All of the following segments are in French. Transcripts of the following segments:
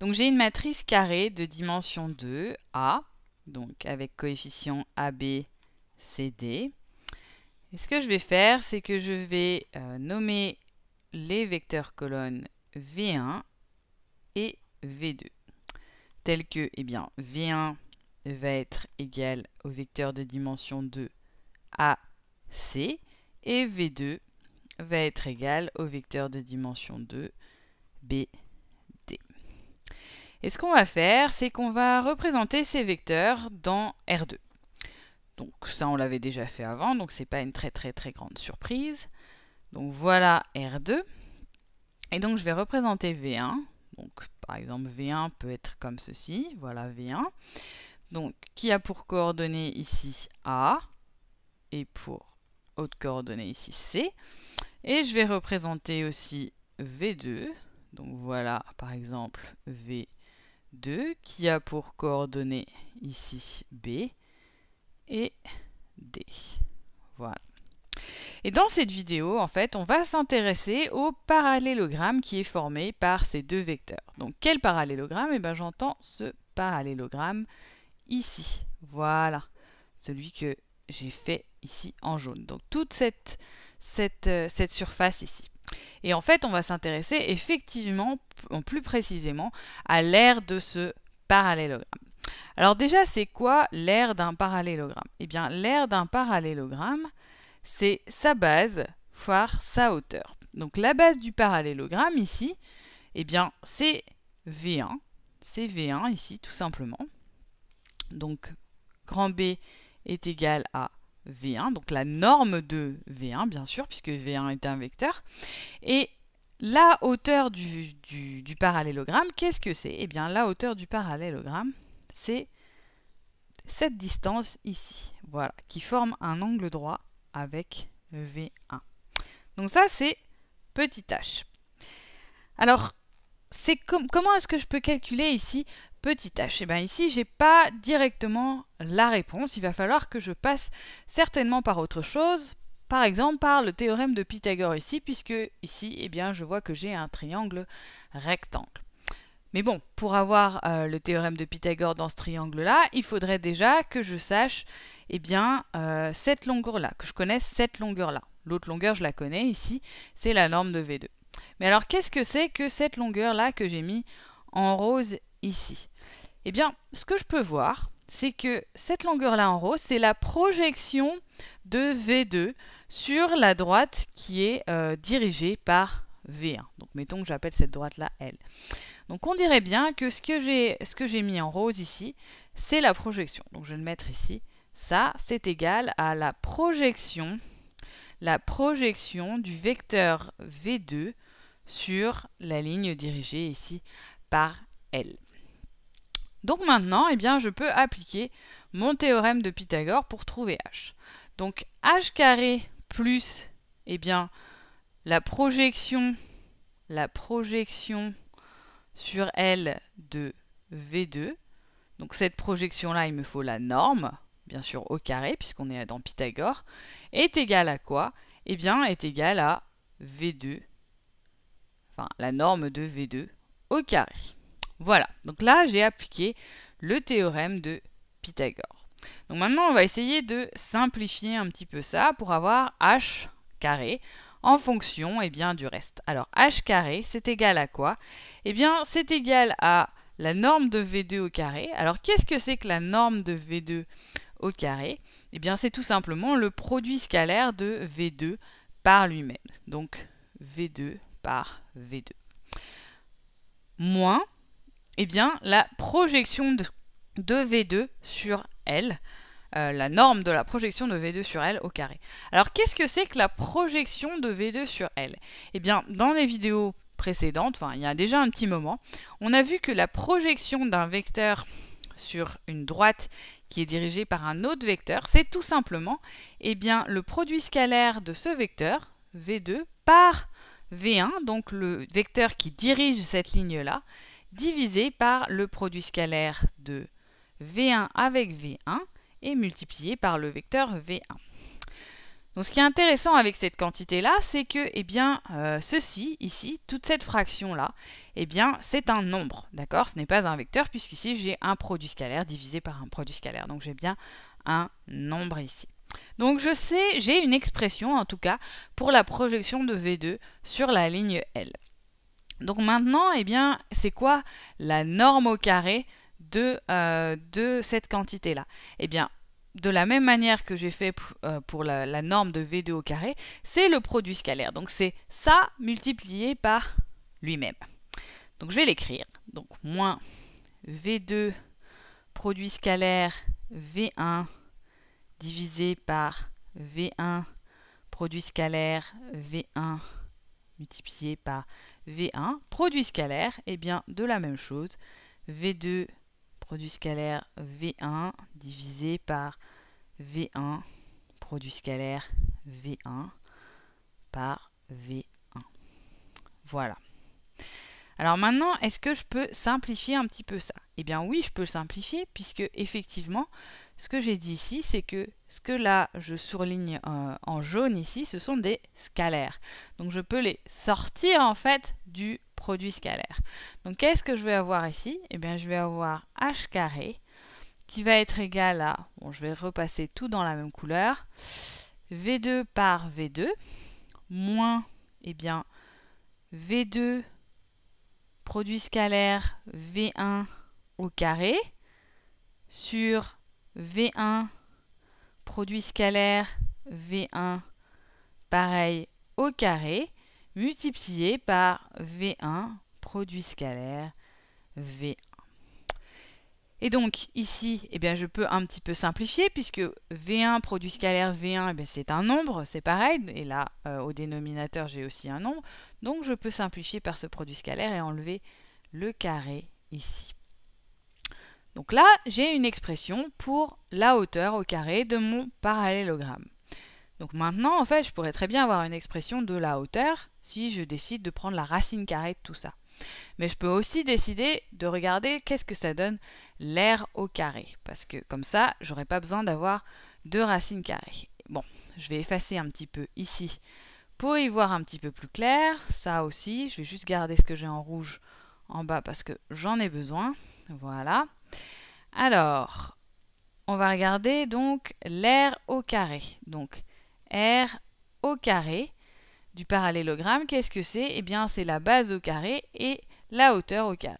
Donc j'ai une matrice carrée de dimension 2, A, donc avec coefficient AB, CD. Et ce que je vais faire, c'est que je vais euh, nommer les vecteurs colonnes V1 et V2, tels que eh bien, V1 va être égal au vecteur de dimension 2 AC et V2 va être égal au vecteur de dimension 2 B. Et ce qu'on va faire, c'est qu'on va représenter ces vecteurs dans R2. Donc ça, on l'avait déjà fait avant, donc c'est pas une très très très grande surprise. Donc voilà R2. Et donc je vais représenter V1. Donc par exemple V1 peut être comme ceci. Voilà V1. Donc qui a pour coordonnée ici A et pour autre coordonnée ici C. Et je vais représenter aussi V2. Donc voilà par exemple v 1 qui a pour coordonnées ici B et D. Voilà. Et dans cette vidéo, en fait, on va s'intéresser au parallélogramme qui est formé par ces deux vecteurs. Donc quel parallélogramme Eh bien j'entends ce parallélogramme ici. Voilà, celui que j'ai fait ici en jaune. Donc toute cette euh, surface ici. Et en fait, on va s'intéresser effectivement, plus précisément, à l'aire de ce parallélogramme. Alors déjà, c'est quoi l'aire d'un parallélogramme Eh bien, l'aire d'un parallélogramme, c'est sa base fois sa hauteur. Donc la base du parallélogramme ici, eh bien, c'est V1. C'est V1 ici, tout simplement. Donc, grand B est égal à V1, donc la norme de V1 bien sûr, puisque V1 est un vecteur. Et la hauteur du, du, parallélogramme, qu'est-ce que c'est Eh bien la hauteur du parallélogramme, c'est cette distance ici, voilà, qui forme un angle droit avec V1. Donc ça c'est petit h. Alors, c'est comment est-ce que je peux calculer ici Petite h, et eh bien ici j'ai pas directement la réponse, il va falloir que je passe certainement par autre chose, par exemple par le théorème de Pythagore ici, puisque ici eh bien, je vois que j'ai un triangle rectangle. Mais bon, pour avoir euh, le théorème de Pythagore dans ce triangle-là, il faudrait déjà que je sache eh bien, euh, cette longueur-là, que je connaisse cette longueur-là. L'autre longueur, je la connais ici, c'est la norme de V2. Mais alors, qu'est-ce que c'est que cette longueur-là que j'ai mis en rose ici Eh bien, ce que je peux voir, c'est que cette longueur-là en rose, c'est la projection de V2 sur la droite qui est euh, dirigée par V1. Donc mettons que j'appelle cette droite-là L. Donc on dirait bien que ce que j'ai mis en rose ici, c'est la projection. Donc je vais le mettre ici. Ça, c'est égal à la projection, la projection du vecteur V2 sur la ligne dirigée ici par L. Donc maintenant, eh bien, je peux appliquer mon théorème de Pythagore pour trouver h. Donc h carré plus eh bien, la projection la projection sur L de V2. Donc cette projection-là, il me faut la norme, bien sûr au carré, puisqu'on est dans Pythagore, est égale à quoi Eh bien, est égale à V2, enfin la norme de V2 au carré. Voilà, donc là j'ai appliqué le théorème de Pythagore. Donc maintenant on va essayer de simplifier un petit peu ça pour avoir h carré en fonction eh bien, du reste. Alors h carré c'est égal à quoi Eh bien c'est égal à la norme de V2 au carré. Alors qu'est-ce que c'est que la norme de V2 au carré Eh bien c'est tout simplement le produit scalaire de V2 par lui-même. Donc V2 par V2. Moins eh bien, la projection de, V2 sur L, euh, la norme de la projection de V2 sur L au carré. Alors, qu'est-ce que c'est que la projection de V2 sur L Eh bien, dans les vidéos précédentes, enfin, il y a déjà un petit moment, on a vu que la projection d'un vecteur sur une droite qui est dirigée par un autre vecteur, c'est tout simplement eh bien, le produit scalaire de ce vecteur, V2, par V1, donc le vecteur qui dirige cette ligne-là, divisé par le produit scalaire de V1 avec V1 et multiplié par le vecteur V1. Donc ce qui est intéressant avec cette quantité-là, c'est que eh bien, euh, ceci, ici, toute cette fraction-là, eh bien, c'est un nombre, d'accord Ce n'est pas un vecteur, puisqu'ici, j'ai un produit scalaire divisé par un produit scalaire. Donc j'ai bien un nombre ici. Donc je sais, j'ai une expression, en tout cas, pour la projection de V2 sur la ligne L. Donc maintenant, eh bien, c'est quoi la norme au carré de, euh, de cette quantité-là Eh bien, de la même manière que j'ai fait euh, pour la, la, norme de V2 au carré, c'est le produit scalaire. Donc c'est ça multiplié par lui-même. Donc je vais l'écrire. Donc moins V2 produit scalaire V1 divisé par V1 produit scalaire V1 multiplié par V1, produit scalaire, et eh bien de la même chose, V2, produit scalaire V1 divisé par V1, produit scalaire V1 par V1. Voilà. Alors maintenant, est-ce que je peux simplifier un petit peu ça Et eh bien oui, je peux simplifier puisque effectivement, ce que j'ai dit ici, c'est que ce que là je surligne euh, en jaune ici, ce sont des scalaires. Donc je peux les sortir en fait du produit scalaire. Donc qu'est-ce que je vais avoir ici Eh bien je vais avoir h carré qui va être égal à, bon je vais repasser tout dans la même couleur, v2 par v2 moins, eh bien v2 produit scalaire v1 au carré sur v1 produit scalaire V1 pareil au carré multiplié par V1 produit scalaire V1. Et donc ici, eh bien, je peux un petit peu simplifier puisque V1 produit scalaire V1, eh c'est un nombre, c'est pareil. Et là, euh, au dénominateur, j'ai aussi un nombre. Donc je peux simplifier par ce produit scalaire et enlever le carré ici. Donc là, j'ai une expression pour la hauteur au carré de mon parallélogramme. Donc maintenant, en fait, je pourrais très bien avoir une expression de la hauteur si je décide de prendre la racine carrée de tout ça. Mais je peux aussi décider de regarder qu'est-ce que ça donne l'air au carré. Parce que comme ça, j'aurais pas besoin d'avoir deux racines carrées. Bon, je vais effacer un petit peu ici pour y voir un petit peu plus clair. Ça aussi, je vais juste garder ce que j'ai en rouge en bas parce que j'en ai besoin. Voilà. Alors, on va regarder donc l'air au carré. Donc, r au carré du parallélogramme, qu'est-ce que c'est Eh bien, c'est la base au carré et la hauteur au carré.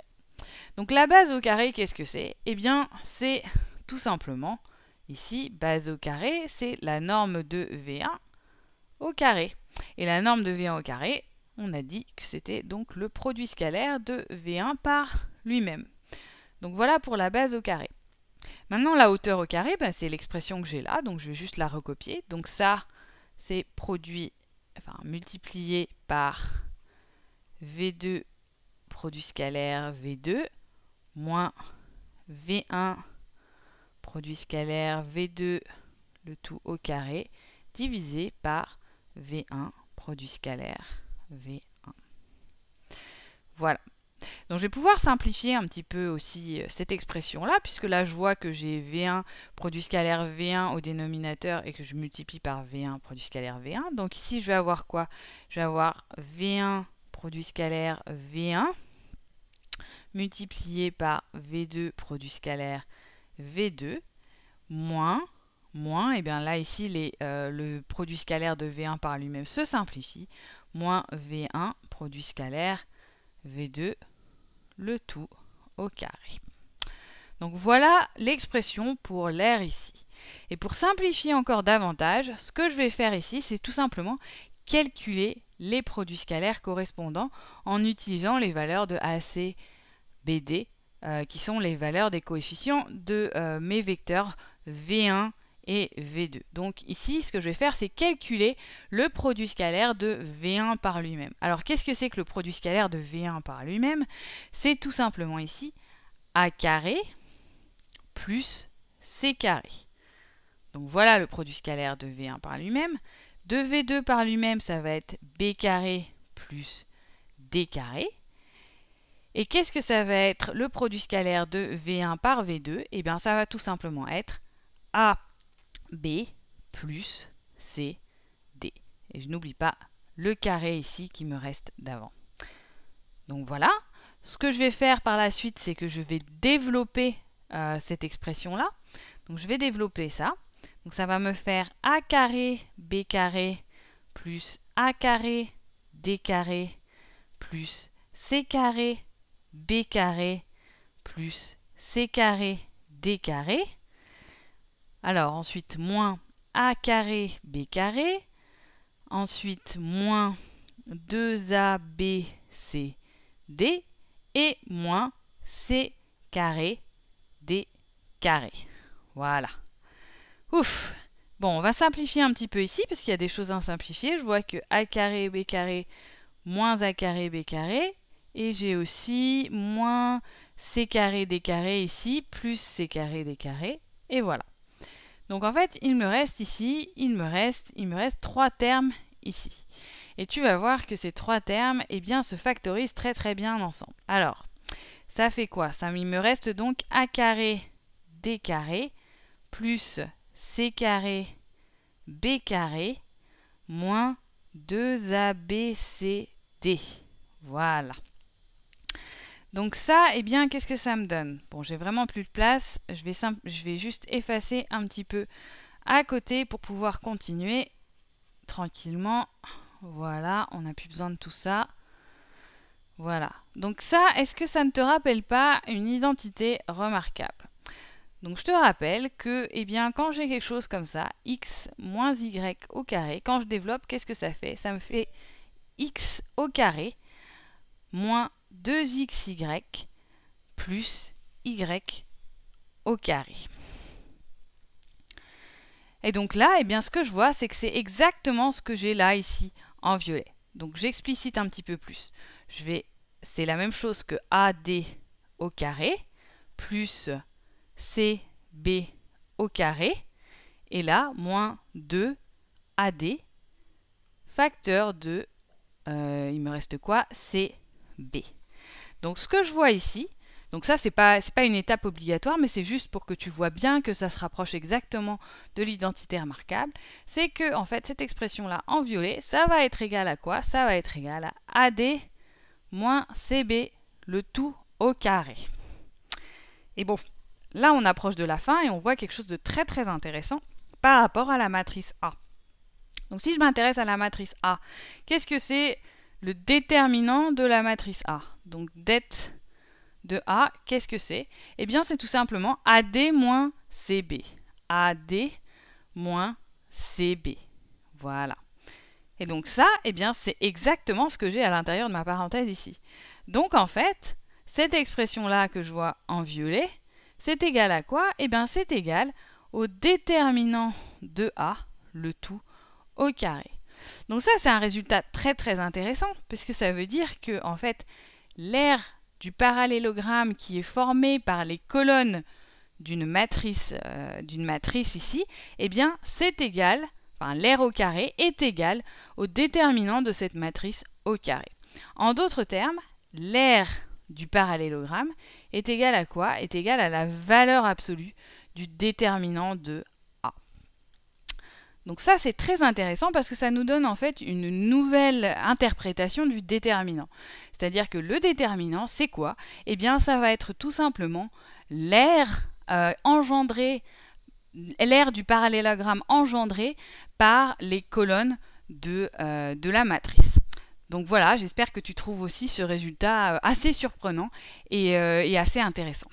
Donc, la base au carré, qu'est-ce que c'est Eh bien, c'est tout simplement, ici, base au carré, c'est la norme de V1 au carré. Et la norme de V1 au carré, on a dit que c'était donc le produit scalaire de V1 par lui-même. Donc voilà pour la base au carré. Maintenant, la hauteur au carré, bah, c'est l'expression que j'ai là, donc je vais juste la recopier. Donc ça, c'est produit, enfin multiplié par V2 produit scalaire V2 moins V1 produit scalaire V2 le tout au carré divisé par V1 produit scalaire V1. Voilà, donc je vais pouvoir simplifier un petit peu aussi euh, cette expression-là, puisque là je vois que j'ai V1 produit scalaire V1 au dénominateur et que je multiplie par V1 produit scalaire V1. Donc ici je vais avoir quoi Je vais avoir V1 produit scalaire V1 multiplié par V2 produit scalaire V2 moins et bien là ici euh, le produit scalaire de V1 par lui-même se simplifie, moins V1 produit scalaire V2 le tout au carré. Donc voilà l'expression pour l'air ici. Et pour simplifier encore davantage, ce que je vais faire ici, c'est tout simplement calculer les produits scalaires correspondants en utilisant les valeurs de AC, BD, euh, qui sont les valeurs des coefficients de euh, mes vecteurs V1, et V2. Donc ici, ce que je vais faire, c'est calculer le produit scalaire de V1 par lui-même. Alors qu'est-ce que c'est que le produit scalaire de V1 par lui-même C'est tout simplement ici A carré plus C Donc voilà le produit scalaire de V1 par lui-même. De V2 par lui-même, ça va être B carré plus D carré. Et qu'est-ce que ça va être le produit scalaire de V1 par V2 Eh bien, ça va tout simplement être A B plus C, D. Et je n'oublie pas le carré ici qui me reste d'avant. Donc voilà. Ce que je vais faire par la suite, c'est que je vais développer euh, cette expression-là. Donc je vais développer ça. Donc ça va me faire A carré B carré plus A carré D carré plus C carré B carré plus C carré D carré alors ensuite moins a carré b carré. Ensuite moins 2 b c d et moins c carré d carré. Voilà. Ouf Bon, on va simplifier un petit peu ici, parce qu'il y a des choses à simplifier. Je vois que a carré, b carré, moins a carré, b carré. Et j'ai aussi moins c carré, d carré ici, plus c carré, d carré. Et voilà. Donc en fait, il me reste ici, il me reste, il me reste trois termes ici. Et tu vas voir que ces trois termes, eh bien, se factorisent très très bien ensemble. Alors, ça fait quoi ça, Il me reste donc a carré d carré plus c carré b carré moins 2abcd. Voilà. Donc ça, eh bien, qu'est-ce que ça me donne Bon, j'ai vraiment plus de place, je vais, je vais juste effacer un petit peu à côté pour pouvoir continuer tranquillement. Voilà, on n'a plus besoin de tout ça. Voilà. Donc ça, est-ce que ça ne te rappelle pas une identité remarquable donc je te rappelle que eh bien, quand j'ai quelque chose comme ça, x moins y au carré, quand je développe, qu'est-ce que ça fait Ça me fait x au carré moins 2xy plus y au carré. Et donc là, eh bien, ce que je vois, c'est que c'est exactement ce que j'ai là ici en violet. Donc j'explicite un petit peu plus. Je vais, c'est la même chose que AD au carré plus CB au carré. Et là, moins 2 AD facteur de, euh, il me reste quoi CB. Donc ce que je vois ici, donc ça c'est pas pas une étape obligatoire, mais c'est juste pour que tu vois bien que ça se rapproche exactement de l'identité remarquable, c'est que en fait cette expression là en violet, ça va être égal à quoi Ça va être égal à AD moins CB, le tout au carré. Et bon, là on approche de la fin et on voit quelque chose de très très intéressant par rapport à la matrice A. Donc si je m'intéresse à la matrice A, qu'est-ce que c'est le déterminant de la matrice A. Donc det de A, qu'est-ce que c'est Eh bien, c'est tout simplement AD moins CB. AD moins CB. Voilà. Et donc ça, eh bien, c'est exactement ce que j'ai à l'intérieur de ma parenthèse ici. Donc en fait, cette expression-là que je vois en violet, c'est égal à quoi Eh bien, c'est égal au déterminant de A, le tout, au carré. Donc ça, c'est un résultat très très intéressant, puisque ça veut dire que, en fait, l'aire du parallélogramme qui est formé par les colonnes d'une matrice, euh, matrice ici, eh bien, c'est égal, l'aire au carré est égal au déterminant de cette matrice au carré. En d'autres termes, l'aire du parallélogramme est égal à quoi Est égal à la valeur absolue du déterminant de donc ça, c'est très intéressant parce que ça nous donne en fait une nouvelle interprétation du déterminant. C'est-à-dire que le déterminant, c'est quoi Eh bien, ça va être tout simplement l'air euh, du parallélogramme engendré par les colonnes euh, de, la matrice. Donc voilà, j'espère que tu trouves aussi ce résultat euh, assez surprenant et euh, assez intéressant.